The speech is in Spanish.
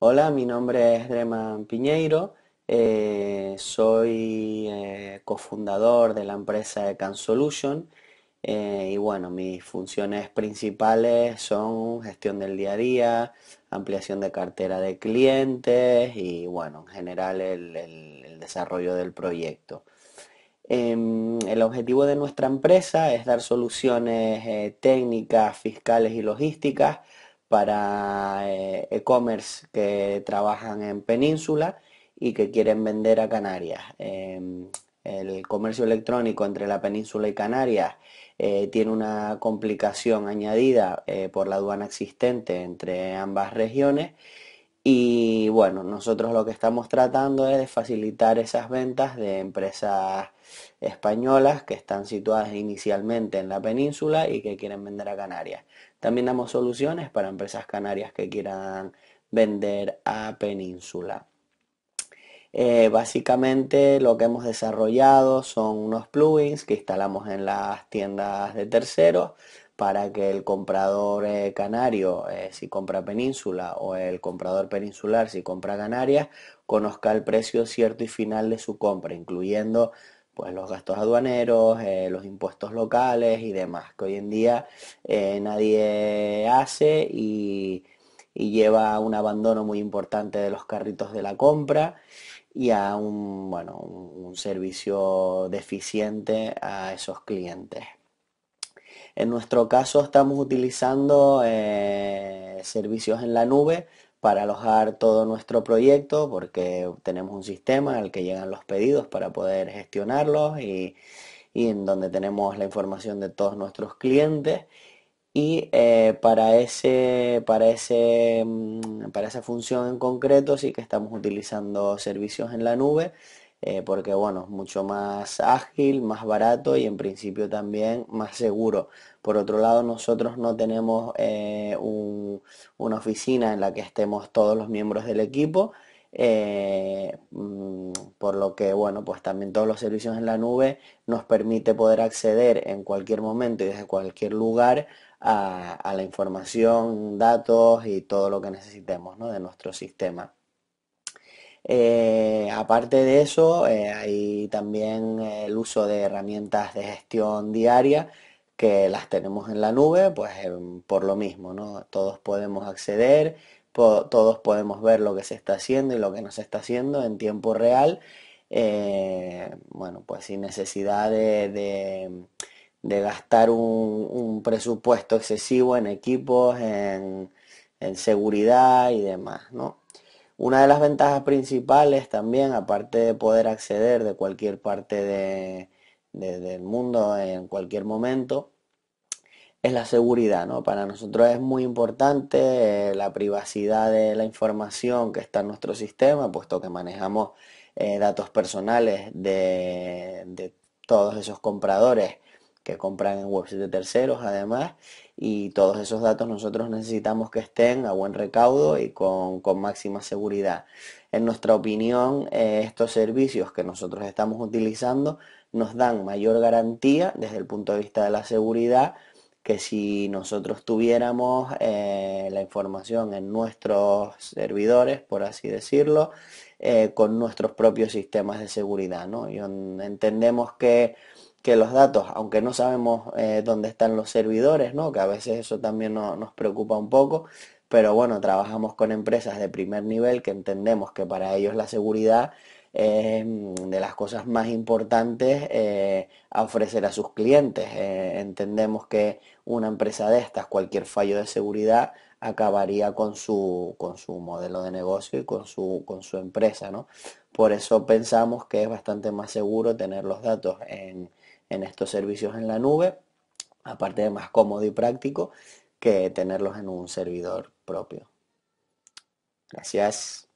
Hola, mi nombre es Dreman Piñeiro, eh, soy eh, cofundador de la empresa Can Solution eh, y bueno, mis funciones principales son gestión del día a día, ampliación de cartera de clientes y bueno, en general el desarrollo del proyecto. Em, el objetivo de nuestra empresa es dar soluciones técnicas, fiscales y logísticas para eh, e-commerce que trabajan en península y que quieren vender a Canarias. Em, el comercio electrónico entre la península y Canarias eh, tiene una complicación añadida eh, por la aduana existente entre ambas regiones y bueno, nosotros lo que estamos tratando es de facilitar esas ventas de empresas españolas que están situadas inicialmente en la península y que quieren vender a Canarias. También damos soluciones para empresas canarias que quieran vender a península. Eh, básicamente lo que hemos desarrollado son unos plugins que instalamos en las tiendas de terceros para que el comprador eh, canario, eh, si compra península, o el comprador peninsular, si compra Canarias, conozca el precio cierto y final de su compra, incluyendo pues los gastos aduaneros, eh, los impuestos locales y demás, que hoy en día nadie hace y, lleva un abandono muy importante de los carritos de la compra y a un, bueno, un servicio deficiente a esos clientes. En nuestro caso estamos utilizando eh, servicios en la nube para alojar todo nuestro proyecto porque tenemos un sistema al que llegan los pedidos para poder gestionarlos y, en donde tenemos la información de todos nuestros clientes y eh, para, ese, para, mm, para esa función en concreto sí que estamos utilizando servicios en la nube eh, porque bueno, mucho más ágil, más barato y en principio también más seguro. Por otro lado, nosotros no tenemos eh, una oficina en la que estemos todos los miembros del equipo, eh, mm, por lo que bueno pues también todos los servicios en la nube nos permite poder acceder en cualquier momento y desde cualquier lugar a, la información datos y todo lo que necesitemos de nuestro sistema eh, aparte de eso, eh, hay también el uso de herramientas de gestión diaria que las tenemos en la nube, pues em, por lo mismo, ¿no? Todos podemos acceder, todos podemos ver lo que se está haciendo y lo que no se está haciendo en tiempo real, eh, bueno, pues sin necesidad de, gastar un, presupuesto excesivo en equipos, en, en seguridad y demás, ¿no? Una de las ventajas principales también, aparte de poder acceder de cualquier parte del mundo en cualquier momento, es la seguridad, Para nosotros es muy importante eh, la privacidad de la información que está en nuestro sistema, puesto que manejamos eh, datos personales de todos esos compradores que compran en webs de terceros además y todos esos datos nosotros necesitamos que estén a buen recaudo y con, máxima seguridad. En nuestra opinión, eh, estos servicios que nosotros estamos utilizando nos dan mayor garantía desde el punto de vista de la seguridad que si nosotros tuviéramos eh, la información en nuestros servidores, por así decirlo, eh, con nuestros propios sistemas de seguridad. entendemos que que los datos, aunque no sabemos eh, dónde están los servidores, ¿no? que a veces eso también nos preocupa un poco, pero bueno, trabajamos con empresas de primer nivel que entendemos que para ellos la seguridad es mm, de las cosas más importantes eh, a ofrecer a sus clientes. Eh, entendemos que una empresa de estas, cualquier fallo de seguridad, acabaría con su, con su modelo de negocio y con su, con su empresa. ¿no? Por eso pensamos que es bastante más seguro tener los datos en, en estos servicios en la nube, aparte de más cómodo y práctico que tenerlos en un servidor propio. Gracias.